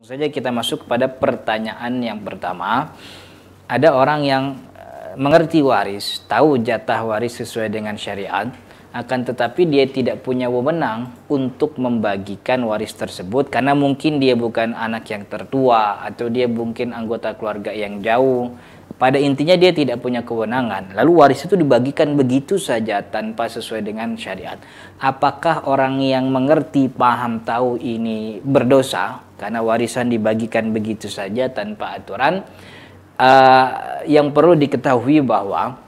saja kita masuk kepada pertanyaan yang pertama. Ada orang yang eh, mengerti waris, tahu jatah waris sesuai dengan syariat, akan tetapi dia tidak punya wewenang untuk membagikan waris tersebut karena mungkin dia bukan anak yang tertua atau dia mungkin anggota keluarga yang jauh. Pada intinya dia tidak punya kewenangan. Lalu waris itu dibagikan begitu saja tanpa sesuai dengan syariat. Apakah orang yang mengerti, paham, tahu ini berdosa karena warisan dibagikan begitu saja tanpa aturan. Uh, yang perlu diketahui bahwa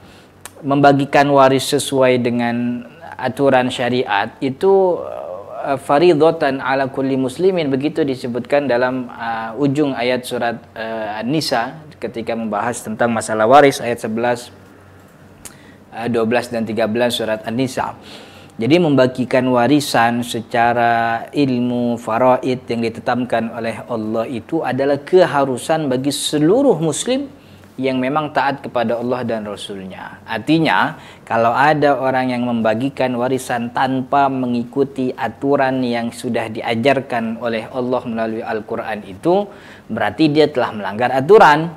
membagikan waris sesuai dengan aturan syariat itu uh, eh, faridotan ala kulli muslimin begitu disebutkan dalam uh, ujung ayat surat uh, Nisa ketika membahas tentang masalah waris ayat 11 uh, 12 dan 13 surat An-Nisa. Jadi membagikan warisan secara ilmu faraid yang ditetapkan oleh Allah itu adalah keharusan bagi seluruh muslim yang memang taat kepada Allah dan Rasulnya. Artinya, kalau ada orang yang membagikan warisan tanpa mengikuti aturan yang sudah diajarkan oleh Allah melalui Al-Quran itu, berarti dia telah melanggar aturan.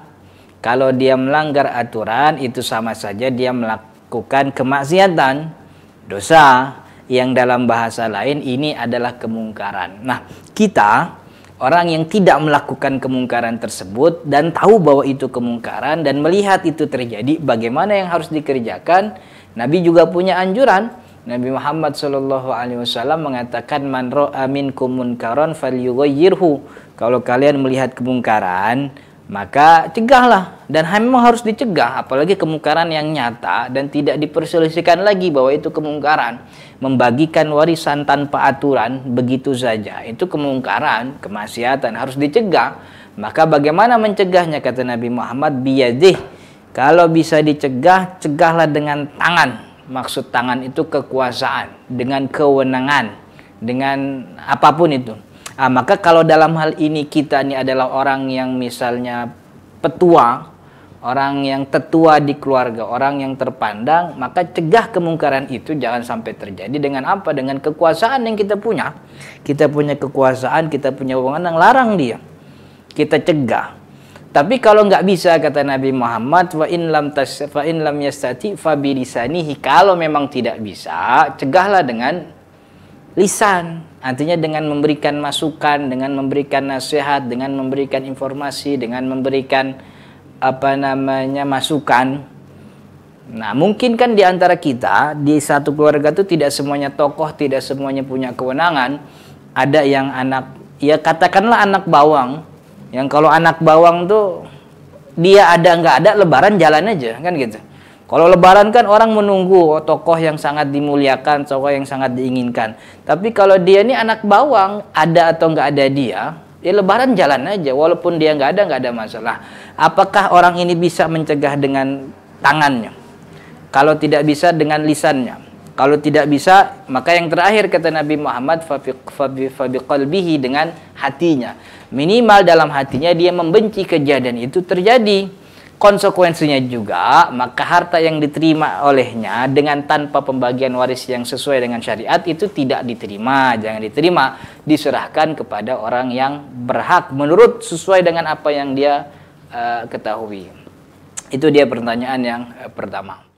Kalau dia melanggar aturan, itu sama saja dia melakukan kemaksiatan dosa yang dalam bahasa lain ini adalah kemungkaran. Nah, kita orang yang tidak melakukan kemungkaran tersebut dan tahu bahwa itu kemungkaran dan melihat itu terjadi, bagaimana yang harus dikerjakan? Nabi juga punya anjuran. Nabi Muhammad saw Alaihi Wasallam mengatakan man ro'a minkum munkaron falyughayyirhu. Kalau kalian melihat kemungkaran, maka cegahlah dan memang harus dicegah apalagi kemungkaran yang nyata dan tidak diperselisihkan lagi bahwa itu kemungkaran membagikan warisan tanpa aturan begitu saja itu kemungkaran kemaksiatan harus dicegah maka bagaimana mencegahnya kata Nabi Muhammad biyadih kalau bisa dicegah cegahlah dengan tangan maksud tangan itu kekuasaan dengan kewenangan dengan apapun itu Ah, maka kalau dalam hal ini kita ini adalah orang yang misalnya petua, orang yang tetua di keluarga, orang yang terpandang, maka cegah kemungkaran itu jangan sampai terjadi dengan apa? Dengan kekuasaan yang kita punya. Kita punya kekuasaan, kita punya wewenang yang larang dia. Kita cegah. Tapi kalau nggak bisa kata Nabi Muhammad fa in lam tas fa in lam yastati fa bi lisanihi kalau memang tidak bisa cegahlah dengan lisan artinya dengan memberikan masukan dengan memberikan nasihat dengan memberikan informasi dengan memberikan apa namanya masukan nah mungkin kan di antara kita di satu keluarga itu tidak semuanya tokoh tidak semuanya punya kewenangan ada yang anak ya katakanlah anak bawang yang kalau anak bawang tuh dia ada nggak ada lebaran jalan aja kan gitu kalau lebaran kan orang menunggu tokoh yang sangat dimuliakan, tokoh yang sangat diinginkan. Tapi kalau dia ini anak bawang, ada atau nggak ada dia, ya lebaran jalan aja. Walaupun dia nggak ada, nggak ada masalah. Apakah orang ini bisa mencegah dengan tangannya? Kalau tidak bisa dengan lisannya. Kalau tidak bisa, maka yang terakhir kata Nabi Muhammad fabiqalbihi dengan hatinya. Minimal dalam hatinya dia membenci kejadian itu terjadi Konsekuensinya juga, maka harta yang diterima olehnya dengan tanpa pembagian waris yang sesuai dengan syariat itu tidak diterima, jangan diterima, diserahkan kepada orang yang berhak menurut sesuai dengan apa yang dia uh, ketahui. Itu dia pertanyaan yang eh, pertama.